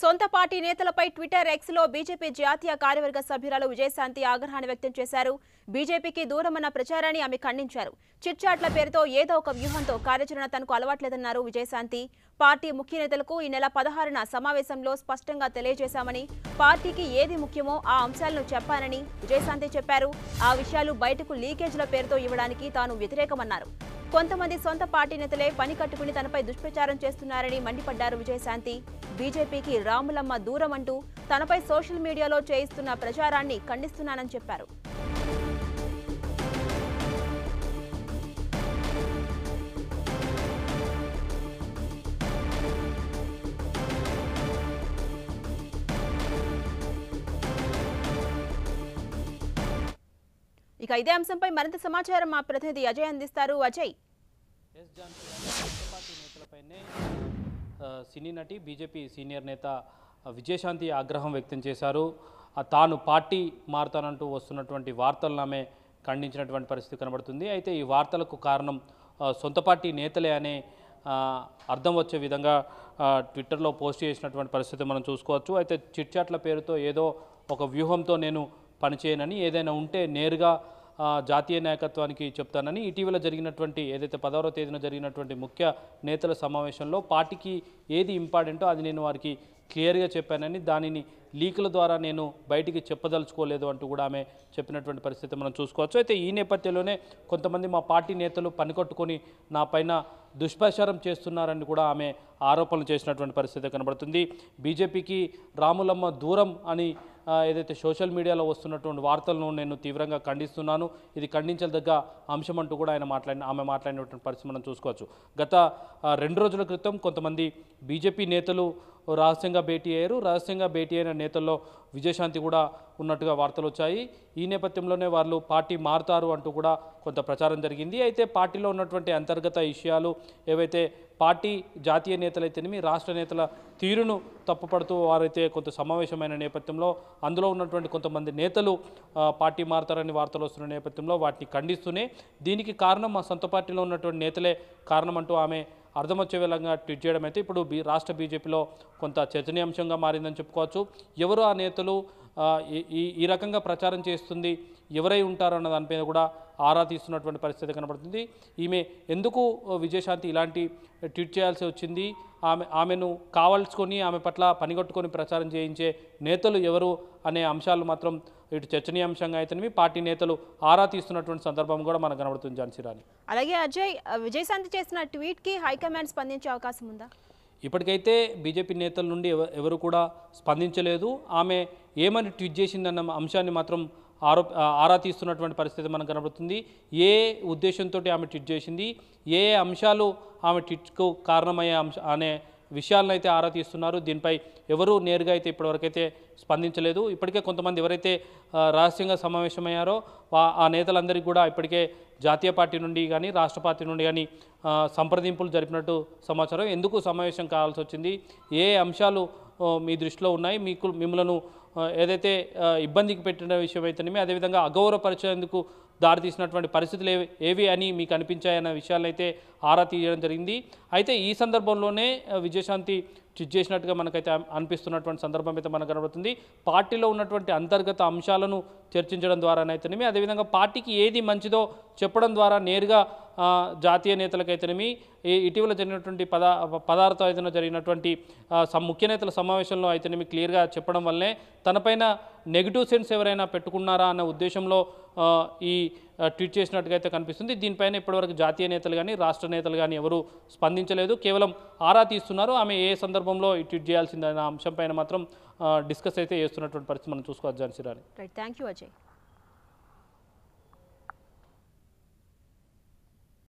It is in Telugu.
సొంత పార్టీ నేతలపై ట్విట్టర్ ఎక్స్ లో బీజేపీ జాతీయ కార్యవర్గ సభ్యురాలు విజయశాంతి ఆగ్రహాన్ని వ్యక్తం చేశారు బీజేపీకి దూరమన్న ప్రచారాన్ని ఆమె ఖండించారు చిట్చాట్ల పేరుతో ఏదో ఒక వ్యూహంతో కార్యాచరణ తనకు అలవాట్లేదన్నారు విజయశాంతి పార్టీ ముఖ్య నేతలకు ఈ నెల పదహారున సమావేశంలో స్పష్టంగా తెలియజేశామని పార్టీకి ఏది ముఖ్యమో ఆ అంశాలను చెప్పానని విజయశాంతి చెప్పారు ఆ విషయాలు బయటకు లీకేజ్ల పేరుతో ఇవ్వడానికి తాను వ్యతిరేకమన్నారు కొంతమంది సొంత పార్టీ నేతలే పని కట్టుకుని తనపై దుష్ప్రచారం చేస్తున్నారని మండిపడ్డారు విజయశాంతి బీజేపీకి రాములమ్మ దూరం అంటూ తనపై సోషల్ మీడియాలో చేయిస్తున్న ప్రచారాన్ని ఖండిస్తున్నానని చెప్పారు ఇక ఇదే అంశంపై మరింత సమాచారం మా ప్రతినిధి అజయ్ అందిస్తారు అజయ్ సినీ నటి బీజేపీ సీనియర్ నేత విజయశాంతి ఆగ్రహం వ్యక్తం చేశారు తాను పార్టీ మారుతానంటూ వస్తున్నటువంటి వార్తలను ఆమె ఖండించినటువంటి పరిస్థితి కనబడుతుంది అయితే ఈ వార్తలకు కారణం సొంత పార్టీ నేతలే అనే అర్థం వచ్చే విధంగా ట్విట్టర్లో పోస్ట్ చేసినటువంటి పరిస్థితి మనం చూసుకోవచ్చు అయితే చిట్చాట్ల పేరుతో ఏదో ఒక వ్యూహంతో నేను పనిచేయనని ఏదైనా ఉంటే నేరుగా జాతీయ నాయకత్వానికి చెప్తానని ఇటీవల జరిగినటువంటి ఏదైతే పదవరో తేదీన జరిగినటువంటి ముఖ్య నేతల సమావేశంలో పార్టీకి ఏది ఇంపార్టెంటో అది నేను వారికి క్లియర్గా చెప్పానని దానిని లీకుల ద్వారా నేను బయటికి చెప్పదలుచుకోలేదు అంటూ కూడా ఆమె చెప్పినటువంటి పరిస్థితి మనం చూసుకోవచ్చు అయితే ఈ నేపథ్యంలోనే కొంతమంది మా పార్టీ నేతలు పనికొట్టుకొని నా పైన దుష్ప్రచారం చేస్తున్నారని కూడా ఆమె ఆరోపణలు చేసినటువంటి పరిస్థితి కనబడుతుంది బీజేపీకి రాములమ్మ దూరం అని ఏదైతే సోషల్ మీడియాలో వస్తున్నటువంటి వార్తలను నేను తీవ్రంగా ఖండిస్తున్నాను ఇది ఖండించదగ్గ అంశం అంటూ కూడా ఆయన మాట్లాడిన ఆమె మాట్లాడినటువంటి పరిస్థితి మనం చూసుకోవచ్చు గత రెండు రోజుల క్రితం కొంతమంది బీజేపీ నేతలు రహస్యంగా భేటీ అయ్యారు రహస్యంగా భేటీ అయిన నేతల్లో విజయశాంతి కూడా ఉన్నట్టుగా వార్తలు వచ్చాయి ఈ నేపథ్యంలోనే వాళ్ళు పార్టీ మారుతారు అంటూ కూడా కొంత ప్రచారం జరిగింది అయితే పార్టీలో ఉన్నటువంటి అంతర్గత విషయాలు ఏవైతే పార్టీ జాతీయ నేతలైతేనేమి రాష్ట్ర నేతల తీరును తప్పుపడుతూ వారైతే కొంత సమావేశమైన నేపథ్యంలో అందులో ఉన్నటువంటి కొంతమంది నేతలు పార్టీ మారుతారని వార్తలు వస్తున్న నేపథ్యంలో వాటిని ఖండిస్తూనే దీనికి కారణం మా సొంత పార్టీలో ఉన్నటువంటి నేతలే కారణమంటూ ఆమె అర్థమొచ్చే విధంగా ట్వీట్ చేయడం అయితే ఇప్పుడు బీ రాష్ట్ర బీజేపీలో కొంత చర్చనీయాంశంగా మారిందని చెప్పుకోవచ్చు ఎవరు ఆ నేతలు ఈ ఈ రకంగా ప్రచారం చేస్తుంది ఎవరై ఉంటారన్న దానిపైన కూడా ఆరా తీస్తున్నటువంటి పరిస్థితి కనబడుతుంది ఈమె ఎందుకు విజయశాంతి ఇలాంటి ట్వీట్ చేయాల్సి వచ్చింది ఆమె ఆమెను కావాల్చుకొని ఆమె పట్ల పనిగట్టుకొని ప్రచారం చేయించే నేతలు ఎవరు అనే అంశాలు మాత్రం ఇటు చర్చనీయాంశంగా అయితేనేమి పార్టీ నేతలు ఆరా తీస్తున్నటువంటి సందర్భం కూడా మనకు కనబడుతుంది ఝాన్సీరాణి అలాగే అజయ్ విజయశాంతి చేసిన ట్వీట్కి హైకమాండ్ స్పందించే అవకాశం ఉందా ఇప్పటికైతే బీజేపీ నేతల నుండి ఎవరు కూడా స్పందించలేదు ఆమె ఏమని ట్వీట్ చేసిందన్న అంశాన్ని మాత్రం ఆరో ఆరా తీస్తున్నటువంటి పరిస్థితి మనకు కనబడుతుంది ఏ ఉద్దేశంతో ఆమె ట్విట్ చేసింది ఏ అంశాలు ఆమె ట్విట్కు కారణమయ్యే అంశ అనే విషయాలను అయితే ఆరా తీస్తున్నారు దీనిపై ఎవరూ నేరుగా అయితే ఇప్పటివరకైతే స్పందించలేదు ఇప్పటికే కొంతమంది ఎవరైతే రహస్యంగా సమావేశమయ్యారో ఆ నేతలందరికీ కూడా ఇప్పటికే జాతీయ పార్టీ నుండి కానీ రాష్ట్ర పార్టీ నుండి కానీ సంప్రదింపులు జరిపినట్టు సమాచారం ఎందుకు సమావేశం కావాల్సి వచ్చింది ఏ అంశాలు మీ దృష్టిలో ఉన్నాయి మీకు మిమ్మలను ఏదైతే ఇబ్బందికి పెట్టిన విషయం అయితేనేమి అదేవిధంగా అగౌరవపరిచేందుకు దారితీసినటువంటి పరిస్థితులు ఏవి అని మీకు అనిపించాయన్న విషయాలైతే ఆరా తీయడం జరిగింది అయితే ఈ సందర్భంలోనే విజయశాంతి ట్విట్ చేసినట్టుగా మనకైతే అనిపిస్తున్నటువంటి సందర్భం అయితే మనకు కనబడుతుంది పార్టీలో ఉన్నటువంటి అంతర్గత అంశాలను చర్చించడం ద్వారానైతేనేమి అదేవిధంగా పార్టీకి ఏది మంచిదో చెప్పడం ద్వారా నేరుగా జాతీయ నేతలకైతేనేమి ఇటీవల జరిగినటువంటి పదా పదార్థ అయితే జరిగినటువంటి ముఖ్య నేతల సమావేశంలో అయితేనేమి క్లియర్గా చెప్పడం వల్లనే తనపైన నెగిటివ్ సెన్స్ ఎవరైనా పెట్టుకున్నారా అన్న ఉద్దేశంలో ఈ ట్వీట్ చేసినట్టుగా కనిపిస్తుంది దీనిపైన ఇప్పటివరకు జాతీయ నేతలు కానీ రాష్ట్ర నేతలు కానీ ఎవరూ స్పందించలేదు కేవలం ఆరా తీస్తున్నారు ఆమె ఏ సందర్భంలో ఈ ట్వీట్ చేయాల్సిందనే అంశంపైన మాత్రం డిస్కస్ అయితే చేస్తున్నటువంటి పరిస్థితి మనం చూసుకోవచ్చు జాన్సీ థ్యాంక్ యూ అజయ్